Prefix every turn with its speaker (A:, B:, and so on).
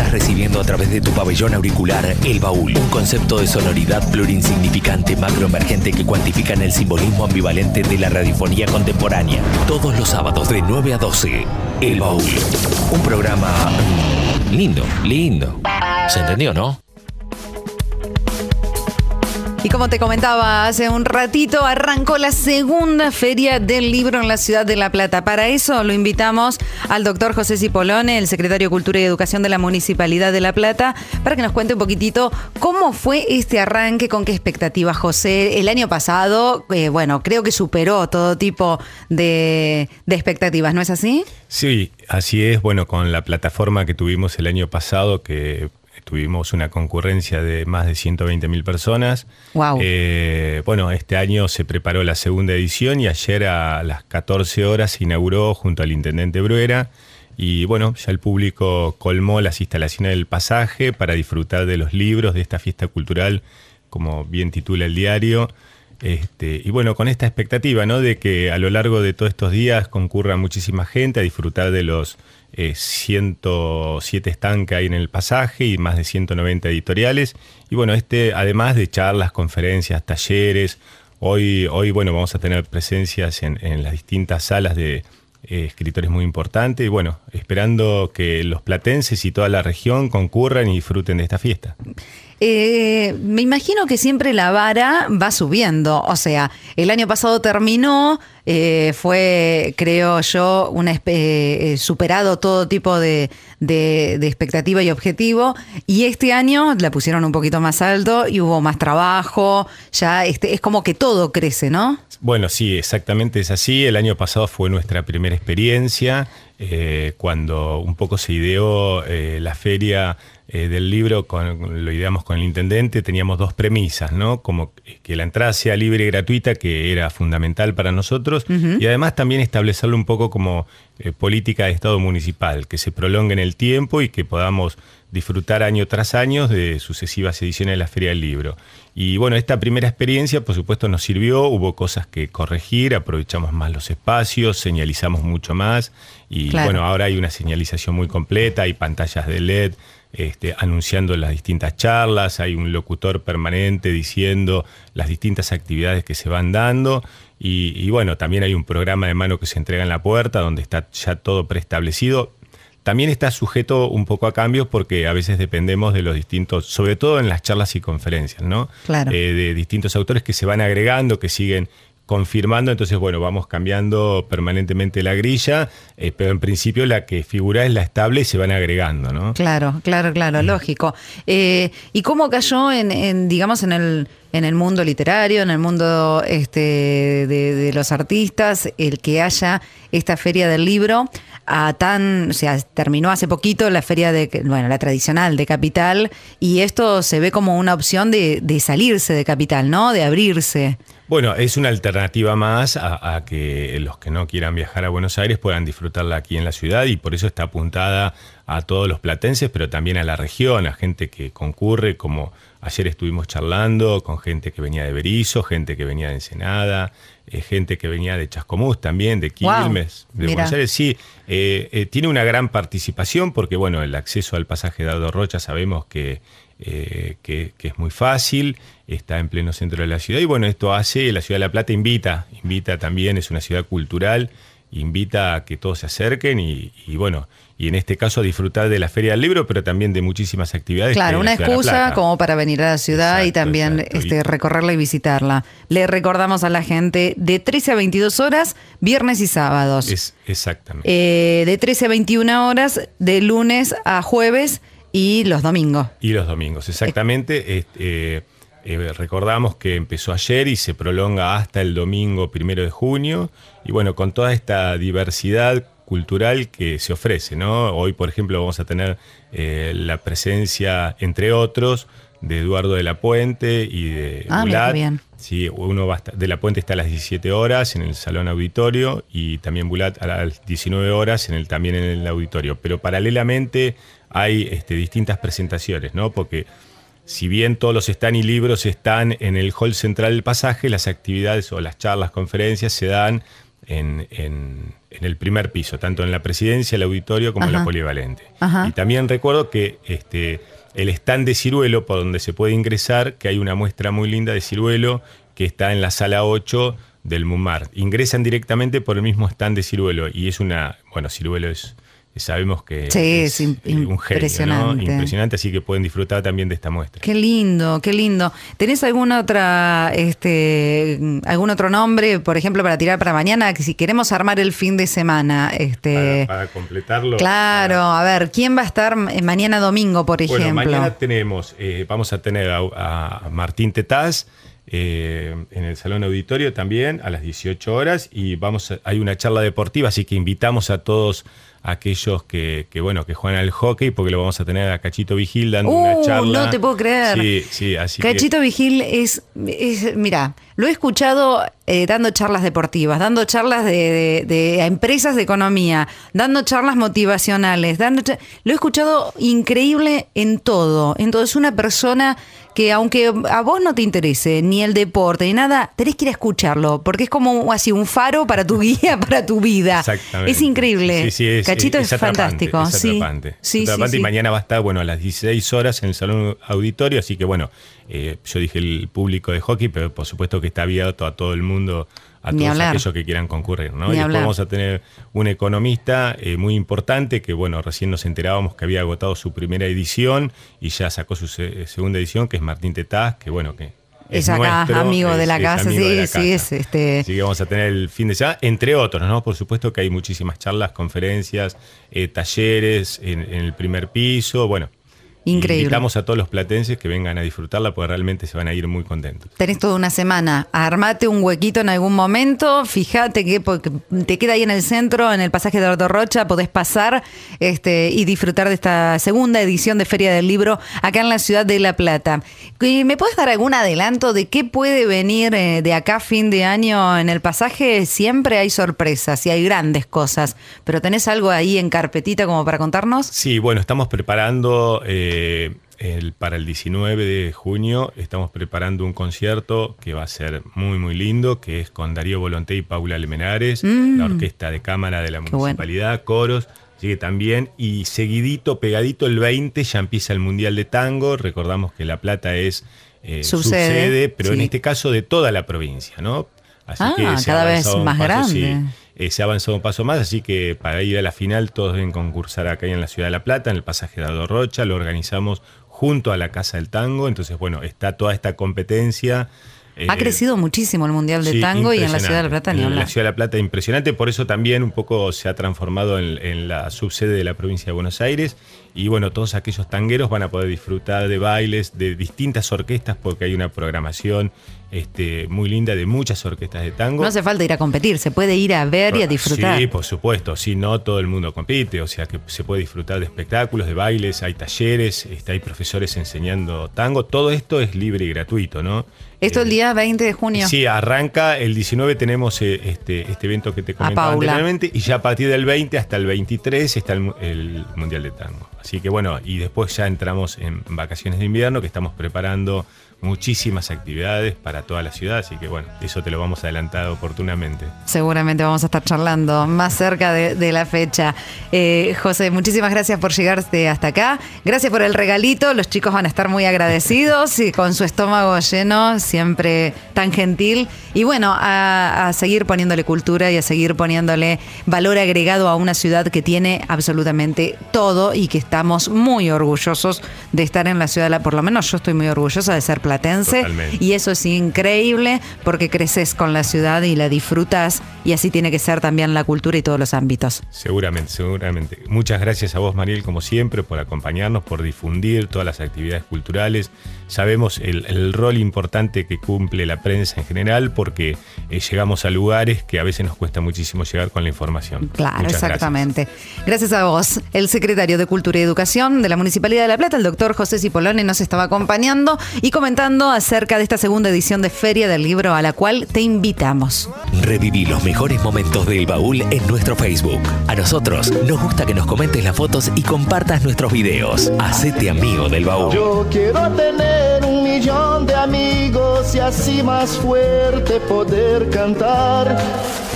A: Estás recibiendo a través de tu pabellón auricular El Baúl, un concepto de sonoridad plurinsignificante macroemergente que cuantifica en el simbolismo ambivalente de la radiofonía contemporánea. Todos los sábados de 9 a 12, El Baúl. Un programa lindo, lindo. ¿Se entendió, no?
B: Y como te comentaba hace un ratito, arrancó la segunda feria del libro en la ciudad de La Plata. Para eso lo invitamos al doctor José Cipolone, el secretario de Cultura y Educación de la Municipalidad de La Plata, para que nos cuente un poquitito cómo fue este arranque, con qué expectativas, José. El año pasado, eh, bueno, creo que superó todo tipo de expectativas, ¿no es así?
A: Sí, así es. Bueno, con la plataforma que tuvimos el año pasado, que tuvimos una concurrencia de más de 120.000 personas. Eh, bueno, este año se preparó la segunda edición y ayer a las 14 horas se inauguró junto al intendente Bruera. Y bueno, ya el público colmó las instalaciones del pasaje para disfrutar de los libros de esta fiesta cultural, como bien titula el diario. Este, y bueno, con esta expectativa, ¿no? De que a lo largo de todos estos días concurra muchísima gente a disfrutar de los 107 stands que hay en el pasaje y más de 190 editoriales. Y bueno, este, además de charlas, conferencias, talleres, hoy, hoy bueno, vamos a tener presencias en, las distintas salas de eh, escritores muy importantes. Y bueno, esperando que los platenses y toda la región concurran y disfruten de esta fiesta.
B: Eh, me imagino que siempre la vara va subiendo. O sea, el año pasado terminó, eh, fue, creo yo, eh, superado todo tipo de, expectativa y objetivo. Y este año la pusieron un poquito más alto y hubo más trabajo. Ya este, es como que todo crece, ¿no?
A: Bueno, sí, exactamente es así. El año pasado fue nuestra primera experiencia. cuando un poco se ideó la feria eh, del libro con, lo ideamos con el intendente, teníamos dos premisas, ¿no? Como que la entrada sea libre y gratuita, que era fundamental para nosotros, y además también establecerlo un poco como eh, política de Estado municipal, que se prolongue en el tiempo y que podamos disfrutar año tras año de sucesivas ediciones de la Feria del Libro. Y bueno, esta primera experiencia por supuesto nos sirvió, hubo cosas que corregir, aprovechamos más los espacios, señalizamos mucho más y bueno, ahora hay una señalización muy completa, hay pantallas de LED, este, anunciando las distintas charlas, hay un locutor permanente diciendo las distintas actividades que se van dando y, bueno, también hay un programa de mano que se entrega en la puerta, donde está ya todo preestablecido. También está sujeto un poco a cambios porque a veces dependemos de los distintos, sobre todo en las charlas y conferencias, ¿no? Claro. Eh, de distintos autores que se van agregando, que siguen confirmando, entonces bueno, vamos cambiando permanentemente la grilla, eh, pero en principio la que figura es la estable y se van agregando, ¿no?
B: Claro, claro, claro, lógico. Eh, ¿Y cómo cayó en, en, digamos, en el, en el mundo literario, en el mundo este, de, los artistas, el que haya esta feria del libro? A tan, o sea, terminó hace poquito la feria de, bueno, la tradicional de Capital, y esto se ve como una opción de, de salirse de Capital, ¿no? De abrirse.
A: Bueno, es una alternativa más a, que los que no quieran viajar a Buenos Aires puedan disfrutarla aquí en la ciudad y por eso está apuntada a todos los platenses, pero también a la región, a gente que concurre, como ayer estuvimos charlando con gente que venía de Berizo, gente que venía de Ensenada, eh, gente que venía de Chascomús también, de Quilmes, de Buenos Aires. Sí, eh, eh, tiene una gran participación porque, bueno, el acceso al pasaje Dado Rocha sabemos que eh, que, es muy fácil, está en pleno centro de la ciudad y bueno, esto hace, la ciudad de La Plata invita, invita también, es una ciudad cultural, invita a que todos se acerquen y, bueno, y en este caso a disfrutar de la Feria del Libro, pero también de muchísimas actividades. Claro, una excusa como
B: para venir a la ciudad y también este, recorrerla y visitarla. Le recordamos a la gente de 13 a 22 horas, viernes y sábados. Es, exactamente. Eh, de 13 a 21 horas, de lunes a jueves y los domingos.
A: Y los domingos, exactamente. Eh. Eh, eh, recordamos que empezó ayer y se prolonga hasta el domingo primero de junio. Y bueno, con toda esta diversidad cultural que se ofrece, ¿no? Hoy, por ejemplo, vamos a tener la presencia, entre otros, de Eduardo de la Puente y de ah, bien. Sí, uno va de la puente está a las 17 horas en el salón auditorio y también Bulat a las 19 horas en el, también en el auditorio. Pero paralelamente hay este, distintas presentaciones, ¿no? Porque si bien todos los stand y libros están en el hall central del pasaje, las actividades o las charlas, conferencias se dan en, en, el primer piso, tanto en la presidencia, el auditorio como en la polivalente. Y también recuerdo que este, el stand de ciruelo por donde se puede ingresar, que hay una muestra muy linda de ciruelo que está en la sala 8 del MUMAR. Ingresan directamente por el mismo stand de ciruelo y es una, bueno, ciruelo es sabemos que es, eh,
B: un impresionante. Impresionante,
A: así que pueden disfrutar también de esta muestra.
B: Qué lindo, qué lindo. ¿Tenés alguna otra, este, algún otro nombre, por ejemplo, para tirar para mañana? si queremos armar el fin de semana, este. Para, completarlo. Claro, a ver, ¿quién va a estar eh, mañana domingo, por ejemplo? mañana
A: tenemos, eh, vamos a tener a, Martín Tetaz. en el Salón Auditorio también a las 18 horas y vamos hay una charla deportiva, así que invitamos a todos aquellos que, bueno, que juegan al hockey, porque lo vamos a tener a Cachito Vigil dando una uh, charla. No te puedo creer. Cachito
B: Vigil es, mira, lo he escuchado eh, dando charlas deportivas, dando charlas de, de, empresas de economía, dando charlas motivacionales, dando lo he escuchado increíble en todo. Entonces, una persona que aunque a vos no te interese ni el deporte ni nada, tenés que ir a escucharlo, porque es como así un faro para tu guía, para tu vida. Exactamente. Es increíble. Sí, sí, es, Cachito es, fantástico. Es sí, y mañana
A: va a estar, bueno, a las 16 horas en el Salón Auditorio, así que bueno, eh, yo dije el público de hockey, pero por supuesto que está abierto a todo el mundo, a todos aquellos que quieran concurrir, ¿no? y después vamos a tener un economista eh, muy importante que, bueno, recién nos enterábamos que había agotado su primera edición y ya sacó su segunda edición, que es Martín Tetaz, que bueno, que es, acá, amigo de la casa, sí, sí, es este. Así vamos a tener el fin de semana, entre otros, ¿no? Por supuesto que hay muchísimas charlas, conferencias, eh, talleres en, en el primer piso, bueno, Increíble. Invitamos a todos los platenses que vengan a disfrutarla porque realmente se van a ir muy contentos.
B: Tenés toda una semana. Armate un huequito en algún momento. Fíjate que te queda ahí en el centro, en el pasaje de Ordo Rocha. Podés pasar este, y disfrutar de esta segunda edición de Feria del Libro acá en la ciudad de La Plata. ¿Me puedes dar algún adelanto de qué puede venir eh, de acá fin de año en el pasaje? Siempre hay sorpresas y hay grandes cosas. ¿Pero tenés algo ahí en carpetita como para contarnos?
A: Sí, bueno, estamos preparando. Eh, eh, el, para el 19 de junio estamos preparando un concierto que va a ser muy, muy lindo, que es con Darío Volonté y Paula Almenares, mm. la orquesta de cámara de la municipalidad, coros. sigue también, y seguidito, pegadito el 20, ya empieza el Mundial de Tango. Recordamos que La Plata es eh, su sucede, pero en este caso de toda la provincia, ¿no? Así ah, que cada vez más grande. Sí, eh, se ha avanzado un paso más, así que para ir a la final todos deben concursar acá en la Ciudad de La Plata, en el pasaje de Rocha, lo organizamos junto a la Casa del Tango, entonces bueno, está toda esta competencia. Eh, ha crecido
B: muchísimo el Mundial de Tango y en la Ciudad de La Plata ni la
A: Ciudad de La Plata impresionante, por eso también un poco se ha transformado en, en, la subsede de la provincia de Buenos Aires y bueno, todos aquellos tangueros van a poder disfrutar de bailes de distintas orquestas porque hay una programación este, muy linda de muchas orquestas de tango. No hace falta ir a
B: competir, se puede ir a ver y a ah, disfrutar. Sí,
A: por supuesto, si no todo el mundo compite, o sea que se puede disfrutar de espectáculos, de bailes, hay talleres, este, hay profesores enseñando tango, todo esto es libre y gratuito, ¿no?
B: Esto el eh, día 20 de junio. Sí,
A: arranca el 19 tenemos eh, este, este, evento que te comentaba anteriormente y ya a partir del 20 hasta el 23 está el Mundial de Tango. Así que bueno, y después ya entramos en vacaciones de invierno que estamos preparando muchísimas actividades para toda la ciudad, así que bueno, eso te lo vamos a adelantado oportunamente.
B: Seguramente vamos a estar charlando más cerca de, la fecha. Eh, José, muchísimas gracias por llegarte hasta acá. Gracias por el regalito, los chicos van a estar muy agradecidos y con su estómago lleno, siempre tan gentil. Y bueno, a, seguir poniéndole cultura y a seguir poniéndole valor agregado a una ciudad que tiene absolutamente todo y que estamos muy orgullosos de estar en la ciudad, por lo menos yo estoy muy orgullosa de ser platense. Y eso es increíble porque creces con la ciudad y la disfrutas y así tiene que ser también la cultura y todos los ámbitos.
A: Seguramente, seguramente. Muchas gracias a vos, Mariel, como siempre, por acompañarnos, por difundir todas las actividades culturales. Sabemos el, rol importante que cumple la prensa en general porque eh, llegamos a lugares que a veces nos cuesta muchísimo llegar con la información. Claro, exactamente.
B: Gracias. a vos. El secretario de Cultura y Educación de la Municipalidad de La Plata, el doctor José Cipolone, nos estaba acompañando y comentando acerca de esta segunda edición de Feria del Libro a la cual te invitamos. Reviví los mejores momentos del baúl en nuestro Facebook. A nosotros nos gusta que nos comentes las fotos y compartas nuestros videos. Hacete amigo del baúl.
A: Yo quiero tener un millón de amigos y así más fuerte poder cantar.